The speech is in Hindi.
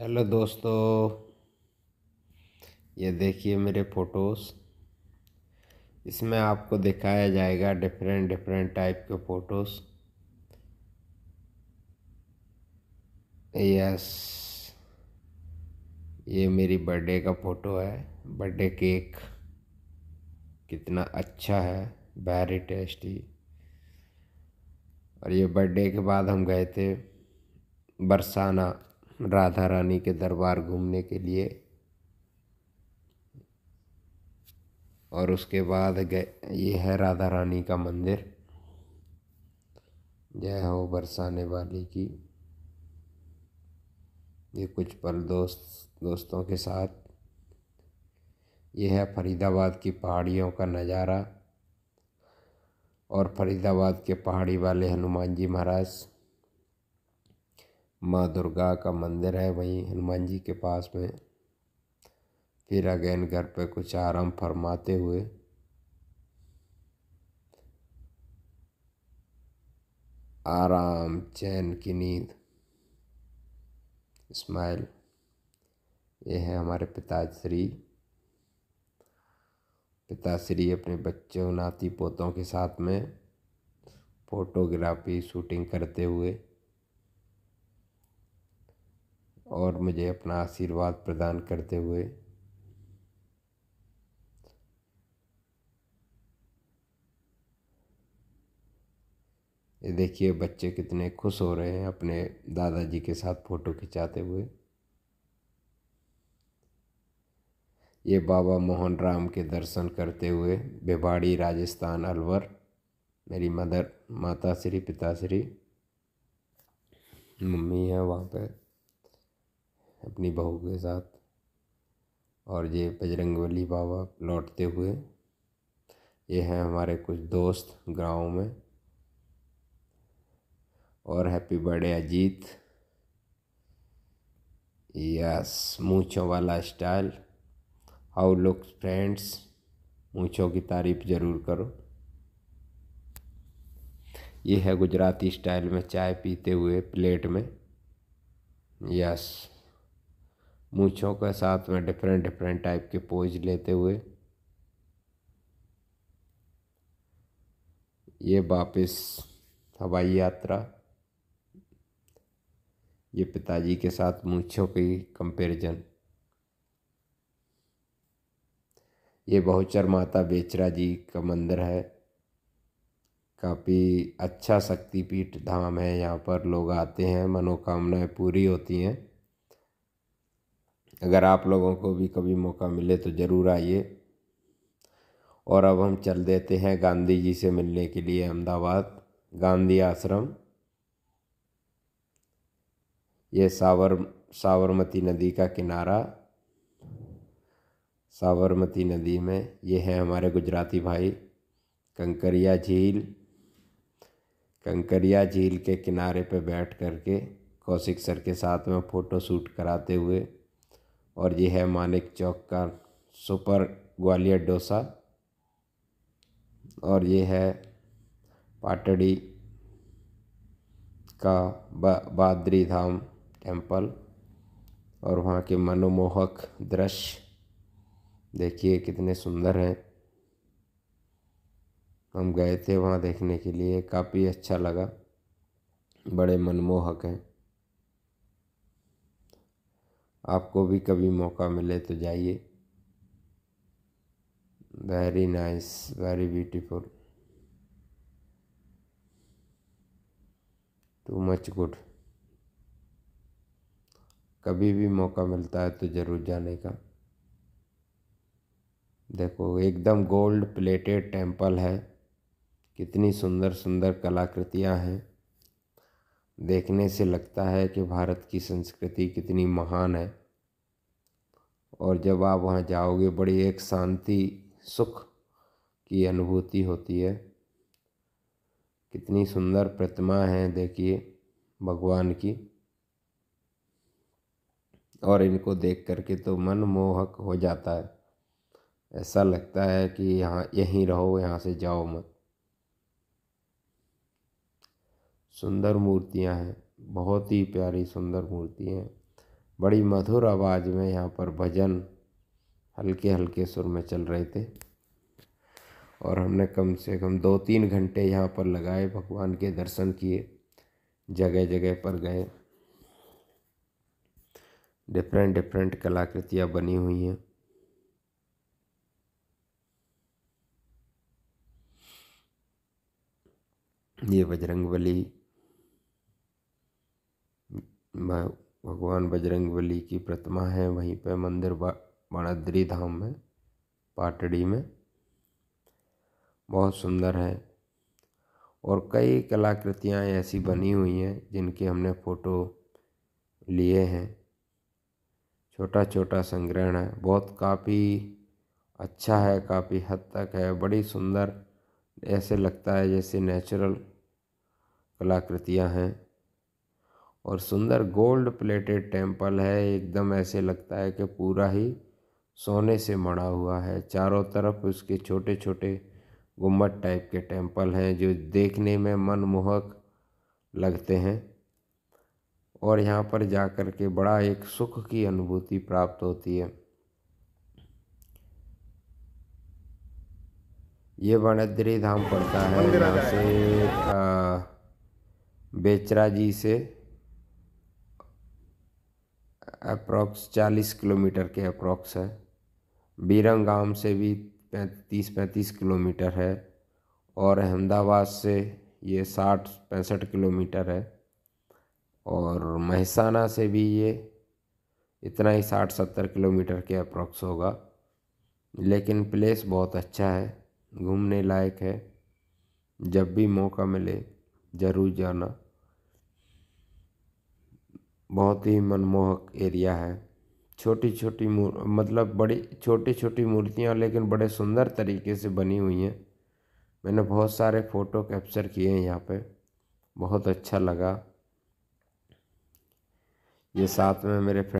हेलो दोस्तों ये देखिए मेरे फ़ोटोज़ इसमें आपको दिखाया जाएगा डिफरेंट डिफरेंट टाइप के फ़ोटोज़ यस ये मेरी बर्थडे का फ़ोटो है बर्थडे केक कितना अच्छा है वेरी टेस्टी और ये बर्थडे के बाद हम गए थे बरसाना राधा रानी के दरबार घूमने के लिए और उसके बाद गए ये है राधा रानी का मंदिर जय हो बरसाने वाली की ये कुछ पल दोस्त दोस्तों के साथ ये है फरीदाबाद की पहाड़ियों का नज़ारा और फरीदाबाद के पहाड़ी वाले हनुमान जी महाराज माँ दुर्गा का मंदिर है वहीं हनुमान जी के पास में फिर अगेन घर पे कुछ आराम फरमाते हुए आराम चैन की नींद स्माइल ये है हमारे पिताश्री पिताश्री अपने बच्चों नाती पोतों के साथ में फ़ोटोग्राफी शूटिंग करते हुए और मुझे अपना आशीर्वाद प्रदान करते हुए ये देखिए बच्चे कितने खुश हो रहे हैं अपने दादाजी के साथ फ़ोटो खिंचाते हुए ये बाबा मोहन राम के दर्शन करते हुए बेबाड़ी राजस्थान अलवर मेरी मदर माता श्री पिता श्री मम्मी है वहाँ पर अपनी बहू के साथ और ये बली बाबा लौटते हुए ये हैं हमारे कुछ दोस्त गांव में और हैप्पी बर्थडे अजीत यस मूछों वाला स्टाइल हाउ लुक फ्रेंड्स मूछों की तारीफ ज़रूर करो ये है गुजराती स्टाइल में चाय पीते हुए प्लेट में यस मूछों के साथ में डिफरेंट डिफरेंट टाइप के पोज लेते हुए ये वापस हवाई यात्रा ये पिताजी के साथ मूछों की कंपेरिजन ये बहुचर माता बेचरा जी का मंदिर है काफ़ी अच्छा शक्तिपीठ धाम है यहाँ पर लोग आते हैं मनोकामनाएं पूरी होती हैं अगर आप लोगों को भी कभी मौका मिले तो ज़रूर आइए और अब हम चल देते हैं गांधी जी से मिलने के लिए अहमदाबाद गांधी आश्रम ये सावर साबरमती नदी का किनारा साबरमती नदी में ये हैं हमारे गुजराती भाई कंकरिया झील कंकरिया झील के किनारे पे बैठ करके कौशिक सर के साथ में फ़ोटो शूट कराते हुए और ये है मानिक चौक का सुपर ग्वालियर डोसा और ये है पाटड़ी का बादरी धाम टेम्पल और वहाँ के मनमोहक दृश्य देखिए कितने सुंदर हैं हम गए थे वहाँ देखने के लिए काफ़ी अच्छा लगा बड़े मनमोहक हैं आपको भी कभी मौका मिले तो जाइए very nice very beautiful too much good कभी भी मौका मिलता है तो ज़रूर जाने का देखो एकदम गोल्ड प्लेटेड टेंपल है कितनी सुंदर सुंदर कलाकृतियाँ हैं देखने से लगता है कि भारत की संस्कृति कितनी महान है और जब आप वहाँ जाओगे बड़ी एक शांति सुख की अनुभूति होती है कितनी सुंदर प्रतिमा है देखिए भगवान की और इनको देख करके तो मन मोहक हो जाता है ऐसा लगता है कि यहाँ यहीं रहो यहाँ से जाओ मत सुंदर मूर्तियाँ हैं बहुत ही प्यारी सुंदर मूर्तियाँ हैं बड़ी मधुर आवाज़ में यहाँ पर भजन हल्के हल्के सुर में चल रहे थे और हमने कम से कम दो तीन घंटे यहाँ पर लगाए भगवान के दर्शन किए जगह जगह पर गए डिफरेंट डिफरेंट कलाकृतियाँ बनी हुई हैं ये बजरंगबली भगवान बजरंगबली की प्रतिमा है वहीं पर मंदिर बणद्री धाम में पाटड़ी में बहुत सुंदर है और कई कलाकृतियाँ ऐसी बनी हुई हैं जिनके हमने फ़ोटो लिए हैं छोटा छोटा संग्रहण है बहुत काफ़ी अच्छा है काफ़ी हद तक है बड़ी सुंदर ऐसे लगता है जैसे नेचुरल कलाकृतियाँ हैं और सुंदर गोल्ड प्लेटेड टेम्पल है एकदम ऐसे लगता है कि पूरा ही सोने से मड़ा हुआ है चारों तरफ उसके छोटे छोटे गुम्बद टाइप के टेम्पल हैं जो देखने में मनमोहक लगते हैं और यहाँ पर जा कर के बड़ा एक सुख की अनुभूति प्राप्त होती है ये वनद्री धाम पड़ता है यहाँ से बेचरा जी से अप्रॉक्स चालीस किलोमीटर के अप्रॉक्स है बीरंगाम से भी तीस पैंतीस किलोमीटर है और अहमदाबाद से ये साठ पैंसठ किलोमीटर है और महसाना से भी ये इतना ही साठ सत्तर किलोमीटर के अप्रॉक्स होगा लेकिन प्लेस बहुत अच्छा है घूमने लायक है जब भी मौका मिले ज़रूर जाना बहुत ही मनमोहक एरिया है छोटी छोटी मतलब बड़ी छोटी छोटी मूर्तियाँ लेकिन बड़े सुंदर तरीके से बनी हुई हैं मैंने बहुत सारे फ़ोटो कैप्चर किए हैं यहाँ पे बहुत अच्छा लगा ये साथ में मेरे फ्रेंड